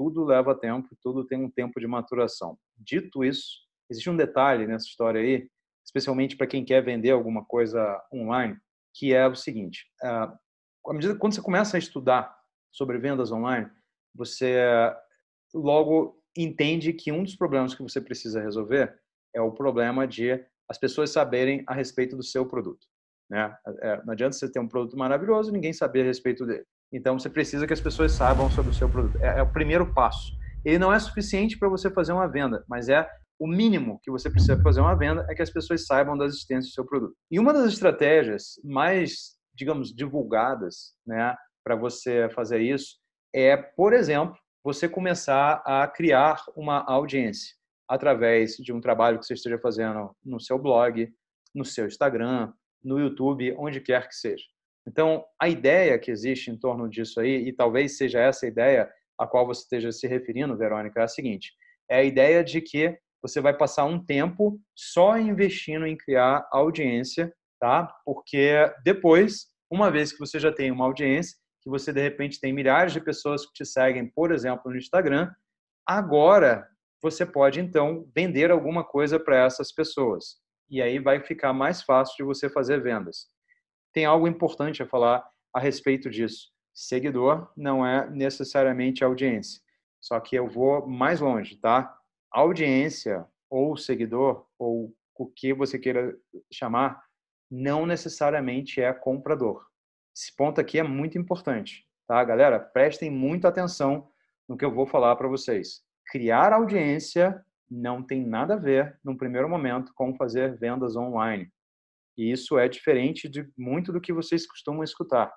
tudo leva tempo, tudo tem um tempo de maturação. Dito isso, existe um detalhe nessa história aí, especialmente para quem quer vender alguma coisa online, que é o seguinte: eh, à medida quando você começa a estudar sobre vendas online, você logo entende que um dos problemas que você precisa resolver é o problema de as pessoas saberem a respeito do seu produto. Né? É, não adianta você ter um produto maravilhoso e ninguém saber a respeito dele. Então você precisa que as pessoas saibam sobre o seu produto. É, é o primeiro passo. Ele não é suficiente para você fazer uma venda, mas é o mínimo que você precisa fazer uma venda é que as pessoas saibam da existência do seu produto. E uma das estratégias mais, digamos, divulgadas, né, para você fazer isso é, por exemplo, você começar a criar uma audiência através de um trabalho que você esteja fazendo no seu blog, no seu Instagram, no YouTube, onde quer que seja. Então, a ideia que existe em torno disso aí, e talvez seja essa a ideia a qual você esteja se referindo, Verônica, é a seguinte: é a ideia de que você vai passar um tempo só investindo em criar audiência, tá? Porque depois, uma vez que você já tem uma audiência, que você de repente tem milhares de pessoas que te seguem, por exemplo, no Instagram, agora você pode então vender alguma coisa para essas pessoas. E aí vai ficar mais fácil de você fazer vendas tem algo importante a falar a respeito disso. Seguidor não é necessariamente audiência. Só que eu vou mais longe, tá? Audiência ou seguidor ou o que você queira chamar não necessariamente é comprador. Esse ponto aqui é muito importante, tá, galera? Prestem muita atenção no que eu vou falar para vocês. Criar audiência não tem nada a ver, num primeiro momento, com fazer vendas online. E isso é diferente de muito do que vocês costumam escutar.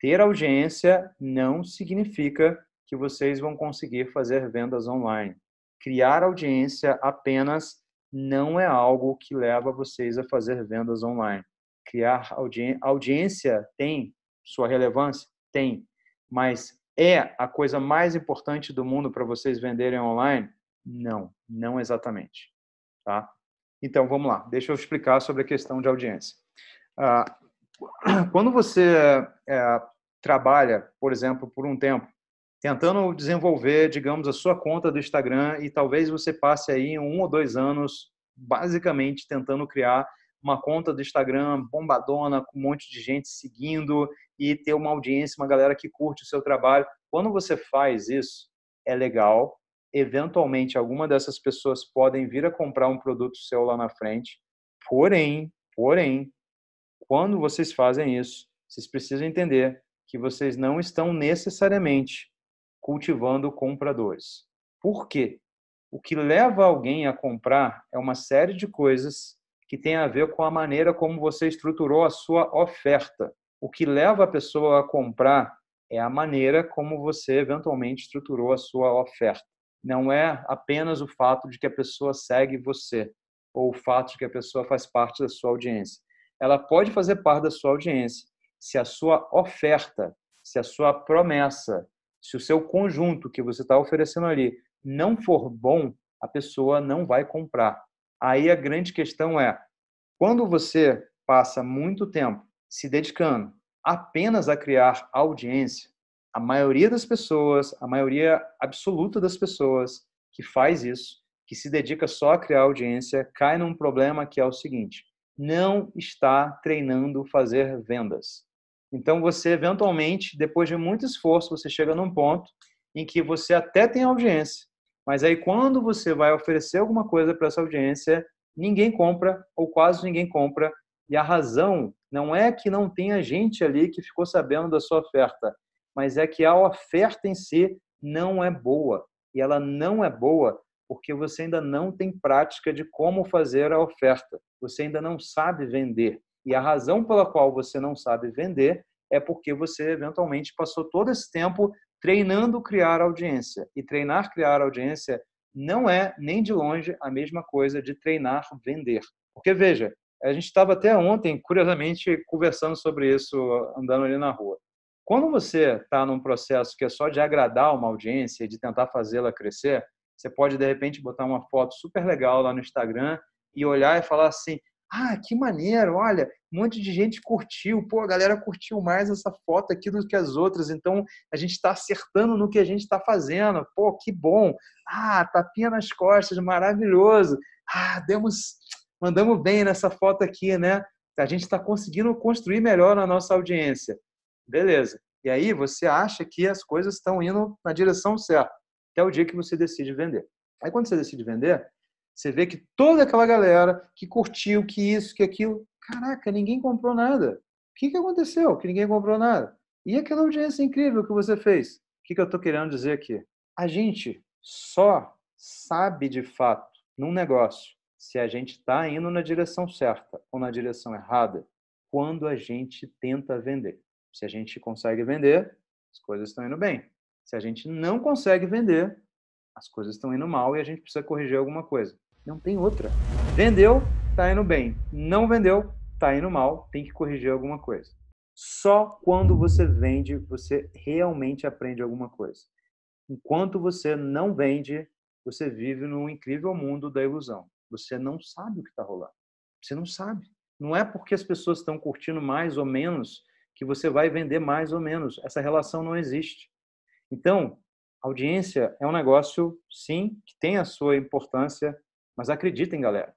Ter audiência não significa que vocês vão conseguir fazer vendas online. Criar audiência apenas não é algo que leva vocês a fazer vendas online. Criar audi audiência tem sua relevância? Tem. Mas é a coisa mais importante do mundo para vocês venderem online? Não, não exatamente. Tá? Então, vamos lá, deixa eu explicar sobre a questão de audiência. Ah, quando você eh, trabalha, por exemplo, por um tempo, tentando desenvolver, digamos, a sua conta do Instagram e talvez você passe aí um ou dois anos basicamente tentando criar uma conta do Instagram bombadona, com um monte de gente seguindo e ter uma audiência, uma galera que curte o seu trabalho. Quando você faz isso, é legal, eventualmente alguma dessas pessoas podem vir a comprar um produto seu lá na frente. Porém, porém, quando vocês fazem isso, vocês precisam entender que vocês não estão necessariamente cultivando compradores. Por quê? O que leva alguém a comprar é uma série de coisas que tem a ver com a maneira como você estruturou a sua oferta. O que leva a pessoa a comprar é a maneira como você eventualmente estruturou a sua oferta não é apenas o fato de que a pessoa segue você ou o fato de que a pessoa faz parte da sua audiência. Ela pode fazer parte da sua audiência se a sua oferta, se a sua promessa, se o seu conjunto que você está oferecendo ali não for bom, a pessoa não vai comprar. Aí a grande questão é: quando você passa muito tempo se dedicando apenas a criar audiência, a maioria das pessoas, a maioria absoluta das pessoas que faz isso, que se dedica só a criar audiência, cai num problema que é o seguinte: não está treinando fazer vendas. Então você eventualmente, depois de muito esforço, você chega num ponto em que você até tem audiência, mas aí quando você vai oferecer alguma coisa para essa audiência, ninguém compra ou quase ninguém compra, e a razão não é que não tenha gente ali que ficou sabendo da sua oferta, mas é que a oferta em si não é boa. E ela não é boa porque você ainda não tem prática de como fazer a oferta. Você ainda não sabe vender. E a razão pela qual você não sabe vender é porque você eventualmente passou todo esse tempo treinando criar audiência. E treinar criar audiência não é nem de longe a mesma coisa de treinar vender. Porque veja, a gente estava até ontem, curiosamente, conversando sobre isso andando ali na rua. Quando você está num processo que é só de agradar uma audiência e de tentar fazê-la crescer, você pode, de repente, botar uma foto super legal lá no Instagram e olhar e falar assim: ah, que maneiro, olha, um monte de gente curtiu, pô, a galera curtiu mais essa foto aqui do que as outras, então a gente está acertando no que a gente está fazendo, pô, que bom, ah, tapinha nas costas, maravilhoso, ah, demos, mandamos bem nessa foto aqui, né? A gente está conseguindo construir melhor a nossa audiência. Beleza. E aí você acha que as coisas estão indo na direção certa, até o dia que você decide vender. Aí quando você decide vender, você vê que toda aquela galera que curtiu, que isso, que aquilo, caraca, ninguém comprou nada. O que, que aconteceu que ninguém comprou nada? E aquela audiência incrível que você fez? O que, que eu estou querendo dizer aqui? A gente só sabe de fato num negócio se a gente está indo na direção certa ou na direção errada quando a gente tenta vender. Se a gente consegue vender, as coisas estão indo bem. Se a gente não consegue vender, as coisas estão indo mal e a gente precisa corrigir alguma coisa. Não tem outra. Vendeu, tá indo bem. Não vendeu, tá indo mal, tem que corrigir alguma coisa. Só quando você vende, você realmente aprende alguma coisa. Enquanto você não vende, você vive num incrível mundo da ilusão. Você não sabe o que está rolando. Você não sabe. Não é porque as pessoas estão curtindo mais ou menos que você vai vender mais ou menos. Essa relação não existe. Então, audiência é um negócio, sim, que tem a sua importância, mas acreditem, galera,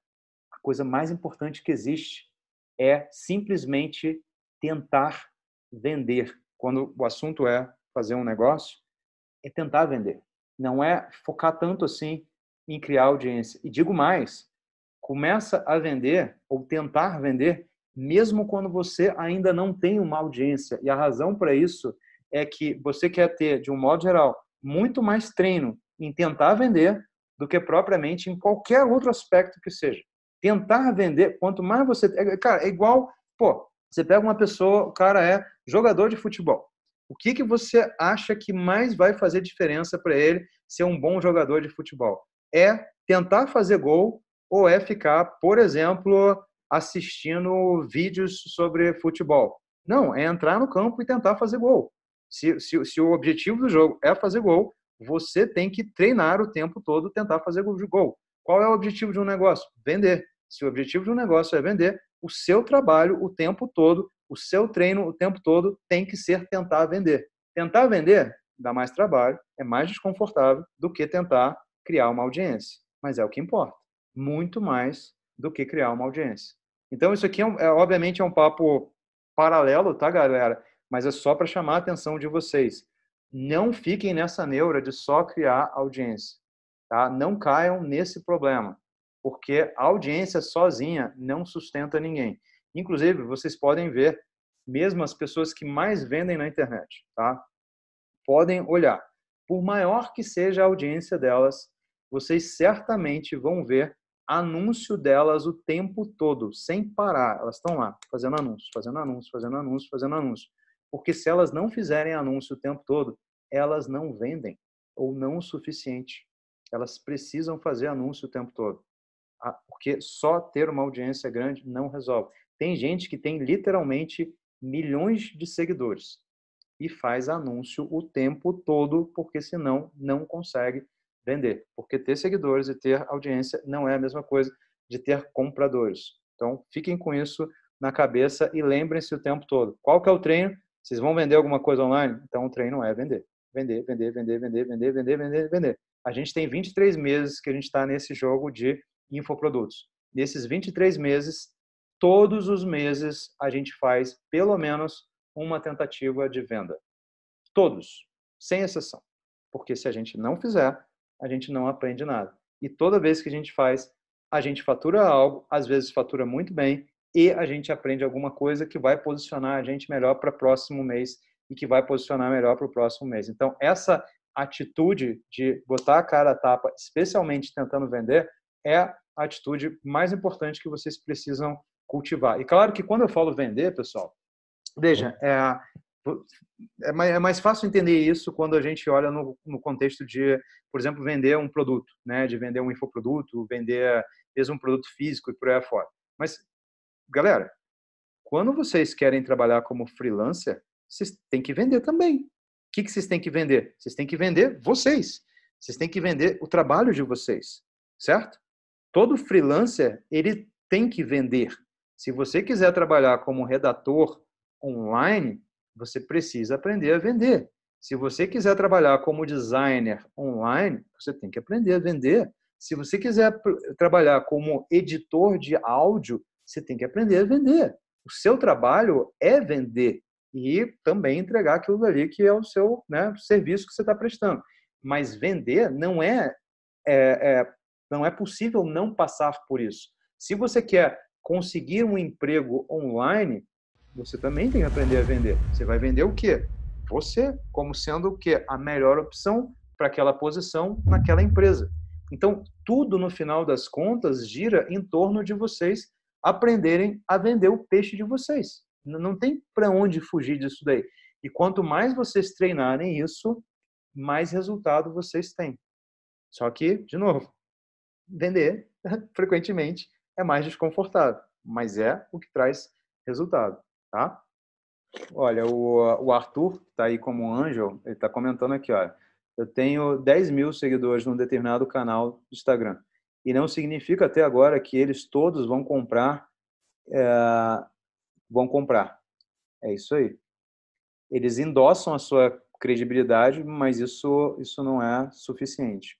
a coisa mais importante que existe é simplesmente tentar vender. Quando o assunto é fazer um negócio, é tentar vender. Não é focar tanto assim em criar audiência. E digo mais, começa a vender ou tentar vender mesmo quando você ainda não tem uma audiência. E a razão para isso é que você quer ter, de um modo geral, muito mais treino em tentar vender do que propriamente em qualquer outro aspecto que seja. Tentar vender, quanto mais você. É, cara, é igual. Pô, você pega uma pessoa, o cara é jogador de futebol. O que, que você acha que mais vai fazer diferença para ele ser um bom jogador de futebol? É tentar fazer gol ou é ficar, por exemplo, assistindo vídeos sobre futebol. Não, é entrar no campo e tentar fazer gol. Se, se, se o objetivo do jogo é fazer gol, você tem que treinar o tempo todo tentar fazer gol. Qual é o objetivo de um negócio? Vender. Se o objetivo de um negócio é vender, o seu trabalho o tempo todo, o seu treino o tempo todo tem que ser tentar vender. Tentar vender dá mais trabalho, é mais desconfortável do que tentar criar uma audiência, mas é o que importa, muito mais do que criar uma audiência. Então, isso aqui, é, um, é obviamente, é um papo paralelo, tá, galera? Mas é só para chamar a atenção de vocês. Não fiquem nessa neura de só criar audiência, tá? Não caiam nesse problema, porque a audiência sozinha não sustenta ninguém. Inclusive, vocês podem ver mesmo as pessoas que mais vendem na internet, tá? Podem olhar. Por maior que seja a audiência delas, vocês certamente vão ver anúncio delas o tempo todo, sem parar. Elas estão lá, fazendo anúncio, fazendo anúncio, fazendo anúncio, fazendo anúncio. Porque se elas não fizerem anúncio o tempo todo, elas não vendem, ou não o suficiente. Elas precisam fazer anúncio o tempo todo. Porque só ter uma audiência grande não resolve. Tem gente que tem literalmente milhões de seguidores e faz anúncio o tempo todo, porque senão não consegue vender. Porque ter seguidores e ter audiência não é a mesma coisa de ter compradores. Então, fiquem com isso na cabeça e lembrem-se o tempo todo. Qual que é o treino? Vocês vão vender alguma coisa online? Então, o treino é vender. Vender, vender, vender, vender, vender, vender, vender, vender. A gente tem 23 meses que a gente está nesse jogo de infoprodutos. Nesses 23 meses, todos os meses a gente faz pelo menos uma tentativa de venda. Todos, sem exceção. Porque se a gente não fizer, a gente não aprende nada. E toda vez que a gente faz, a gente fatura algo, às vezes fatura muito bem, e a gente aprende alguma coisa que vai posicionar a gente melhor para o próximo mês e que vai posicionar melhor para o próximo mês. Então, essa atitude de botar a cara a tapa, especialmente tentando vender, é a atitude mais importante que vocês precisam cultivar. E claro que quando eu falo vender, pessoal, veja, é, é, é mais fácil entender isso quando a gente olha no, no, contexto de, por exemplo, vender um produto, né? de vender um infoproduto, vender mesmo um produto físico e por aí afora. Mas, galera, quando vocês querem trabalhar como freelancer, vocês têm que vender também. O que, que vocês têm que vender? Vocês têm que vender vocês. Vocês têm que vender o trabalho de vocês, certo? Todo freelancer, ele tem que vender. Se você quiser trabalhar como redator online, você precisa aprender a vender. Se você quiser trabalhar como designer online, você tem que aprender a vender. Se você quiser trabalhar como editor de áudio, você tem que aprender a vender. O seu trabalho é vender e também entregar aquilo ali que é o seu né, serviço que você está prestando. Mas vender não é, é, é, não é possível não passar por isso. Se você quer conseguir um emprego online, você também tem que aprender a vender. Você vai vender o quê? Você, como sendo o quê? A melhor opção para aquela posição naquela empresa. Então, tudo no final das contas gira em torno de vocês aprenderem a vender o peixe de vocês. Não tem para onde fugir disso daí. E quanto mais vocês treinarem isso, mais resultado vocês têm. Só que, de novo, vender frequentemente é mais desconfortável, mas é o que traz resultado tá? Olha, o, o Arthur, que está aí como um anjo, ele está comentando aqui, olha, eu tenho 10 mil seguidores num determinado canal do Instagram. E não significa até agora que eles todos vão comprar, é, vão comprar. É isso aí. Eles endossam a sua credibilidade, mas isso, isso não é suficiente.